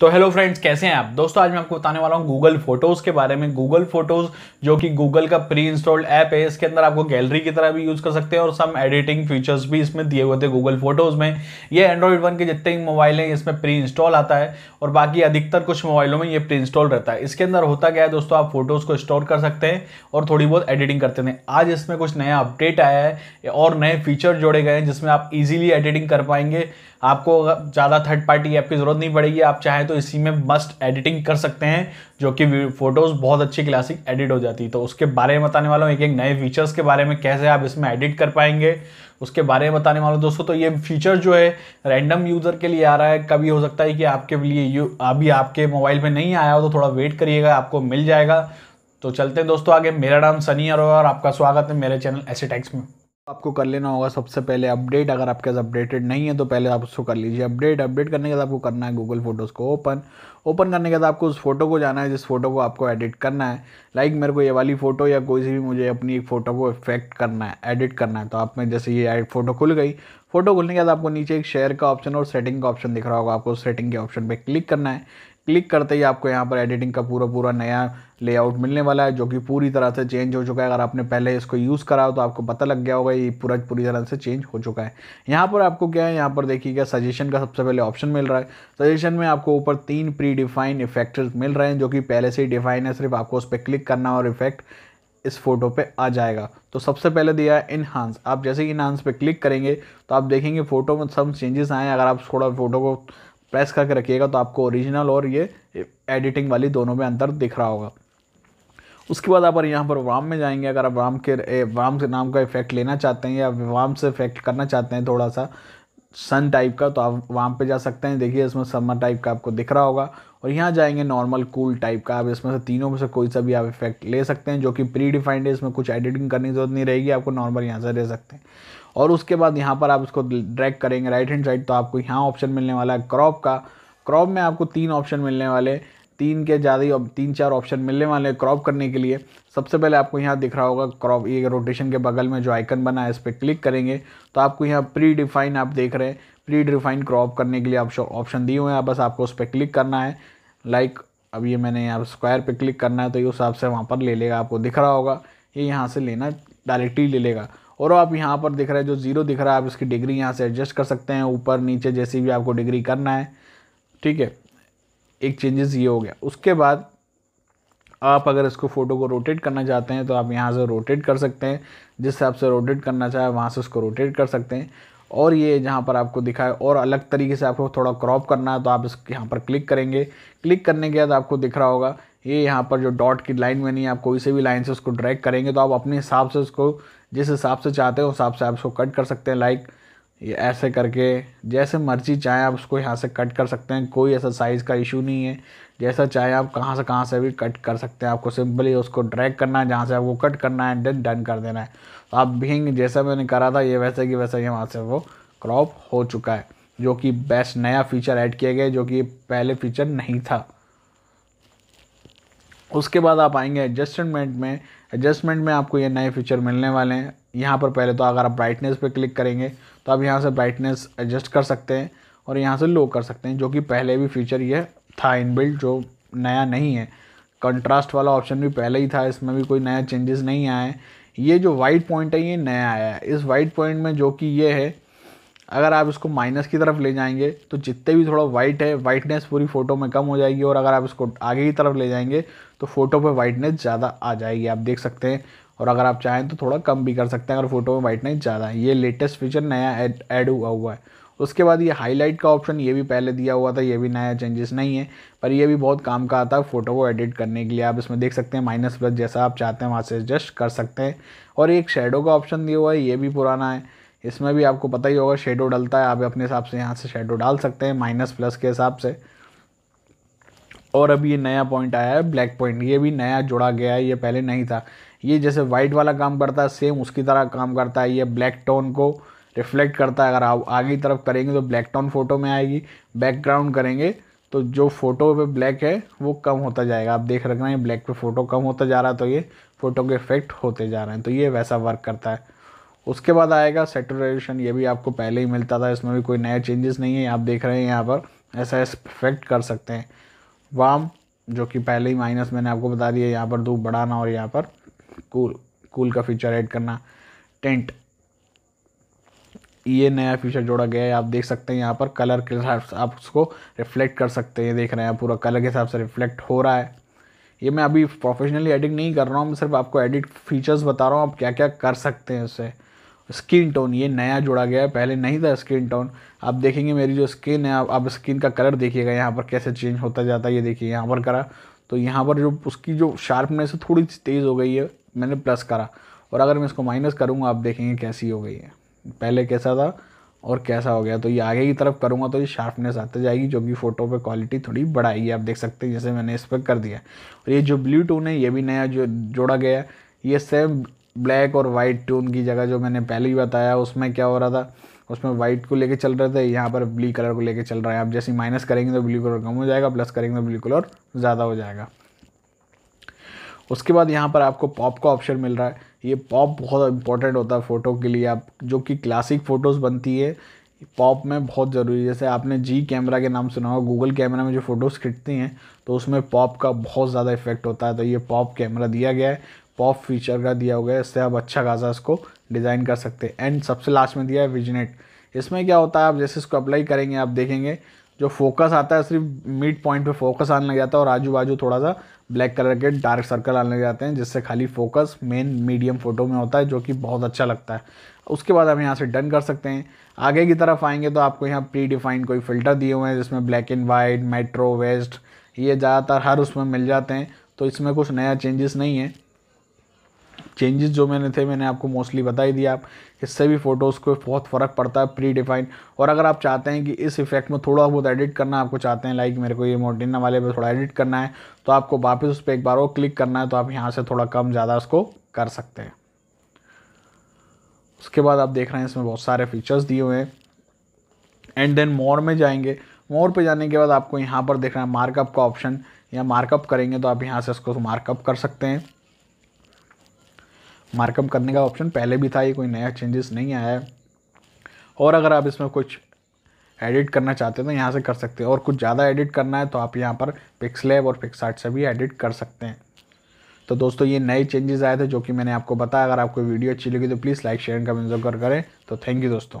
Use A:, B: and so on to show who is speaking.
A: तो hello friends कैसे हैं आप दोस्तों आज मैं आपको बताने वाला हूँ गूगल फोटोज़ के बारे में गूगल फोटोज़ जो कि गूगल का प्री इंस्टॉल्ड ऐप है इसके अंदर आपको गैलरी की तरह भी यूज़ कर सकते हैं और सम एडिटिंग फीचर्स भी इसमें दिए हुए थे गूगल फोटोज़ में ये एंड्रॉइड वन के जितने भी मोबाइल हैं इसमें प्री इंस्टॉल आता है और बाकी अधिकतर कुछ मोबाइलों में ये प्री इंस्टॉल रहता है इसके अंदर होता क्या है दोस्तों आप फोटोज़ को स्टोर कर सकते हैं और थोड़ी बहुत एडिटिंग करते हैं आज इसमें कुछ नया अपडेट आया है और नए फीचर जोड़े गए हैं जिसमें आप ईजिली एडिटिंग कर पाएंगे आपको ज़्यादा थर्ड पार्टी ऐप की ज़रूरत नहीं पड़ेगी आप चाहे तो इसी में मस्ट एडिटिंग कर सकते हैं जो कि फोटोज़ बहुत अच्छी क्लासिक एडिट हो जाती है तो उसके बारे में बताने वाला हूँ एक एक नए फीचर्स के बारे में कैसे आप इसमें एडिट कर पाएंगे उसके बारे में बताने वाला हूँ दोस्तों तो ये फीचर जो है रैंडम यूज़र के लिए आ रहा है कभी हो सकता है कि आपके लिए यू अभी आपके मोबाइल में नहीं आया हो तो थोड़ा वेट करिएगा आपको मिल जाएगा तो चलते हैं दोस्तों आगे मेरा नाम सनी अरो और आपका स्वागत है मेरे चैनल ऐसे टैक्स में आपको कर लेना होगा सबसे पहले अपडेट अगर आपके पास अपडेटेड नहीं है तो पहले आप उसको कर लीजिए अपडेट अपडेट करने के बाद आपको करना है गूगल फोटोज़ को ओपन ओपन करने के बाद आपको उस फोटो को जाना है जिस फोटो को आपको एडिट करना है लाइक like मेरे को ये वाली फ़ोटो या कोई सी भी मुझे अपनी एक फ़ोटो को इफेक्ट करना है एडिट करना है तो आप में जैसे ये फ़ोटो खुल गई फोटो खुलने के बाद आपको नीचे एक शेयर का ऑप्शन और सेटिंग का ऑप्शन दिख रहा होगा आपको सेटिंग के ऑप्शन पर क्लिक करना है क्लिक करते ही आपको यहाँ पर एडिटिंग का पूरा पूरा नया लेआउट मिलने वाला है जो कि पूरी तरह से चेंज हो चुका है अगर आपने पहले इसको यूज़ करा हो तो आपको पता लग गया होगा ये पूरा पूरी तरह से चेंज हो चुका है यहाँ पर आपको क्या है यहाँ पर देखिएगा सजेशन का सबसे पहले ऑप्शन मिल रहा है सजेशन में आपको ऊपर तीन प्री डिफाइंड इफेक्टर्स मिल रहे हैं जो कि पहले से ही डिफाइन है सिर्फ आपको उस पर क्लिक करना और इफेक्ट इस फोटो पे आ जाएगा तो सबसे पहले दिया है इनहांस आप जैसे ही इनहांस पे क्लिक करेंगे तो आप देखेंगे फ़ोटो में सब चेंजेस आए अगर आप थोड़ा फोटो को प्रेस करके रखिएगा तो आपको ओरिजिनल और ये एडिटिंग वाली दोनों में अंतर दिख रहा होगा उसके बाद आप यहाँ पर वाम में जाएंगे अगर आप वाम के वाम के नाम का इफेक्ट लेना चाहते हैं या वाम से इफेक्ट करना चाहते हैं थोड़ा सा सन टाइप का तो आप वहाँ पे जा सकते हैं देखिए इसमें समर टाइप का आपको दिख रहा होगा और यहाँ जाएंगे नॉर्मल कूल टाइप का आप इसमें से तीनों में से कोई सा भी आप इफेक्ट ले सकते हैं जो कि प्री डिफाइंड है इसमें कुछ एडिटिंग करने की जरूरत नहीं रहेगी आपको नॉर्मल यहाँ से ले सकते हैं और उसके बाद यहाँ पर आप इसको ड्रैग करेंगे राइट हैंड साइड तो आपको यहाँ ऑप्शन मिलने वाला है क्रॉप का क्रॉप में आपको तीन ऑप्शन मिलने वाले तीन के ज़्यादा ही तीन चार ऑप्शन मिलने वाले हैं क्रॉप करने के लिए सबसे पहले आपको यहाँ दिख रहा होगा क्रॉप ये रोटेशन के बगल में जो आइकन बना है इस पर क्लिक करेंगे तो आपको यहाँ प्री डिफाइन आप देख रहे हैं प्री डिफाइन क्रॉप करने के लिए आप ऑप्शन दिए हुए हैं बस आपको उस पर क्लिक करना है लाइक अब ये मैंने यहाँ स्क्वायर पर क्लिक करना है तो ये उस हिसाब से वहाँ पर ले लेगा आपको दिख रहा होगा ये यहाँ से लेना डायरेक्टली ले लेगा और आप यहाँ पर दिख रहा है जो ज़ीरो दिख रहा है आप इसकी डिग्री यहाँ से एडजस्ट कर सकते हैं ऊपर नीचे जैसी भी आपको डिग्री करना है ठीक है एक चेंजेस ये हो गया उसके बाद आप अगर इसको फ़ोटो को रोटेट करना चाहते हैं तो आप यहाँ से रोटेट कर सकते हैं जिस हिसाब से रोटेट करना चाहे वहाँ से उसको रोटेट कर सकते हैं और ये जहाँ पर आपको दिखाए और अलग तरीके से आपको थोड़ा क्रॉप करना है तो आप इस यहाँ पर क्लिक करेंगे क्लिक करने के बाद आपको दिख रहा होगा ये यहाँ पर जो डॉट की लाइन बनी है आप कोई से भी लाइन से उसको ड्रैग करेंगे तो आप अपने हिसाब से उसको जिस हिसाब से चाहते हो उस हिसाब से आप उसको कट कर सकते हैं लाइक ये ऐसे करके जैसे मर्जी चाहे आप उसको यहाँ से कट कर सकते हैं कोई ऐसा साइज़ का इशू नहीं है जैसा चाहे आप कहाँ से कहाँ से भी कट कर सकते हैं आपको सिंपली उसको ड्रैग करना है जहाँ से आपको कट करना है डेन डन कर देना है तो आप भींग जैसा मैंने करा था ये वैसे कि वैसे ही वहाँ से वो क्रॉप हो चुका है जो कि बेस्ट नया फीचर ऐड किया गया जो कि पहले फीचर नहीं था उसके बाद आप आएंगे एडजस्टमेंट में एडजस्टमेंट में आपको ये नए फीचर मिलने वाले हैं यहाँ पर पहले तो अगर आप ब्राइटनेस पे क्लिक करेंगे तो आप यहाँ से ब्राइटनेस एडजस्ट कर सकते हैं और यहाँ से लो कर सकते हैं जो कि पहले भी फीचर यह था इनबिल्ड जो नया नहीं है कंट्रास्ट वाला ऑप्शन भी पहले ही था इसमें भी कोई नया चेंजेस नहीं आए ये जो वाइट पॉइंट है ये नया आया है इस वाइट पॉइंट में जो कि ये है अगर आप इसको माइनस की तरफ ले जाएंगे तो जितने भी थोड़ा वाइट है वाइटनेस पूरी फ़ोटो में कम हो जाएगी और अगर आप इसको आगे की तरफ ले जाएंगे तो फ़ोटो पे वाइटनेस ज़्यादा आ जाएगी आप देख सकते हैं और अगर आप चाहें तो थोड़ा कम भी कर सकते हैं अगर फोटो में वाइटनेस ज़्यादा है ये लेटेस्ट फीचर नया ऐड हुआ हुआ है उसके बाद ये हाईलाइट का ऑप्शन ये भी पहले दिया हुआ था ये भी नया चेंजेस नहीं है पर ये भी बहुत काम का आता है फ़ोटो को एडिट करने के लिए आप इसमें देख सकते हैं माइनस प्लस जैसा आप चाहते हैं वहाँ से एडजस्ट कर सकते हैं और एक शेडो का ऑप्शन दिया हुआ है ये भी पुराना है इसमें भी आपको पता ही होगा शेडो डलता है आप अपने हिसाब से यहाँ से शेडो डाल सकते हैं माइनस प्लस के हिसाब से और अब ये नया पॉइंट आया है ब्लैक पॉइंट ये भी नया जोड़ा गया है ये पहले नहीं था ये जैसे वाइट वाला काम करता है सेम उसकी तरह काम करता है ये ब्लैक टोन को रिफ्लेक्ट करता है अगर आप आगे की तरफ करेंगे तो ब्लैक टोन फोटो में आएगी बैकग्राउंड करेंगे तो जो फोटो पे ब्लैक है वो कम होता जाएगा आप देख रखना ये ब्लैक पे फोटो कम होता जा रहा है तो ये फोटो के इफेक्ट होते जा रहे हैं तो ये वैसा वर्क करता है उसके बाद आएगा सेटोरेशन ये भी आपको पहले ही मिलता था इसमें भी कोई नया चेंजेस नहीं है आप देख रहे हैं यहाँ पर ऐसा इफेक्ट कर सकते हैं वाम जो कि पहले ही माइनस मैंने आपको बता दिया यहाँ पर धूप बढ़ाना और यहाँ पर कूल कूल का फीचर ऐड करना टेंट ये नया फीचर जोड़ा गया है आप देख सकते हैं यहाँ पर कलर के हिसाब से आप उसको रिफ्लेक्ट कर सकते हैं देख रहे हैं पूरा कलर के हिसाब से रिफ्लेक्ट हो रहा है ये मैं अभी प्रोफेशनली एडिट नहीं कर रहा हूँ मैं सिर्फ आपको एडिट फीचर्स बता रहा हूँ आप क्या क्या कर सकते हैं उससे स्किन टोन ये नया जोड़ा गया है पहले नहीं था स्किन टोन आप देखेंगे मेरी जो स्किन है आप स्किन का कलर देखिएगा यहाँ पर कैसे चेंज होता जाता है ये देखिए यहाँ पर करा तो यहाँ पर जो उसकी जो शार्पनेस थोड़ी तेज़ हो गई है मैंने प्लस करा और अगर मैं इसको माइनस करूँगा आप देखेंगे कैसी हो गई है पहले कैसा था और कैसा हो गया तो ये आगे की तरफ करूँगा तो ये शार्पनेस आती जाएगी जो कि फ़ोटो पे क्वालिटी थोड़ी बढ़ाएगी आप देख सकते हैं जैसे मैंने इस पर कर दिया और ये जो ब्लू टून है ये भी नया जो जोड़ा गया है ये सेम ब्लैक और वाइट टून की जगह जो मैंने पहले ही बताया उसमें क्या हो रहा था उसमें वाइट को लेके चल रहे थे यहाँ पर ब्लू कलर को लेके चल रहा है आप जैसे माइनस करेंगे तो ब्लू कलर कम हो जाएगा प्लस करेंगे तो ब्लू कलर ज़्यादा हो जाएगा उसके बाद यहाँ पर आपको पॉप का ऑप्शन मिल रहा है ये पॉप बहुत इंपॉर्टेंट होता है फ़ोटो के लिए आप जो कि क्लासिक फ़ोटोज़ बनती है पॉप में बहुत ज़रूरी जैसे आपने जी कैमरा के नाम सुना होगा गूगल कैमरा में जो फ़ोटोज़ खिंचती हैं तो उसमें पॉप का बहुत ज़्यादा इफेक्ट होता है तो ये पॉप कैमरा दिया गया है पॉप फीचर का दिया हुआ है इससे आप अच्छा खासा इसको डिज़ाइन कर सकते हैं एंड सबसे लास्ट में दिया है विजनेट इसमें क्या होता है आप जैसे इसको अप्लाई करेंगे आप देखेंगे जो फोकस आता है सिर्फ मिड पॉइंट पे फोकस आने लग जाता है और आजू बाजू थोड़ा सा ब्लैक कलर के डार्क सर्कल आने लग जाते हैं जिससे खाली फोकस मेन मीडियम फोटो में होता है जो कि बहुत अच्छा लगता है उसके बाद हम यहाँ से डन कर सकते हैं आगे की तरफ आएंगे तो आपको यहाँ प्री डिफाइंड कोई फ़िल्टर दिए हुए हैं जिसमें ब्लैक एंड वाइट मेट्रो वेस्ट ये ज़्यादातर हर उसमें मिल जाते हैं तो इसमें कुछ नया चेंजेस नहीं है चेंजेस जो मैंने थे मैंने आपको मोस्टली बता ही दिया आप इससे भी फ़ोटोज़ को बहुत फ़र्क पड़ता है प्री डिफाइंड और अगर आप चाहते हैं कि इस इफेक्ट में थोड़ा बहुत एडिट करना आपको चाहते हैं लाइक मेरे को ये मोटिना वाले पे थोड़ा एडिट करना है तो आपको वापस उस पर एक बार और क्लिक करना है तो आप यहाँ से थोड़ा कम ज़्यादा उसको कर सकते हैं उसके बाद आप देख रहे हैं इसमें बहुत सारे फीचर्स दिए हुए हैं एंड देन मोर में जाएंगे मोर पे जाने के बाद आपको यहाँ पर देखना है मार्कअप का ऑप्शन या मार्कअप करेंगे तो आप यहाँ से इसको मार्कअप कर सकते हैं मार्कअप करने का ऑप्शन पहले भी था ये कोई नया चेंजेस नहीं आया है और अगर आप इसमें कुछ एडिट करना चाहते हो तो यहाँ से कर सकते हैं और कुछ ज़्यादा एडिट करना है तो आप यहाँ पर पिक्सलेब और पिक्सार्ट से भी एडिट कर सकते हैं तो दोस्तों ये नए चेंजेस आए थे जो कि मैंने आपको बताया अगर आपको वीडियो अच्छी लगी तो प्लीज़ लाइक शेयर कमेंट जरूर करें तो थैंक यू दोस्तों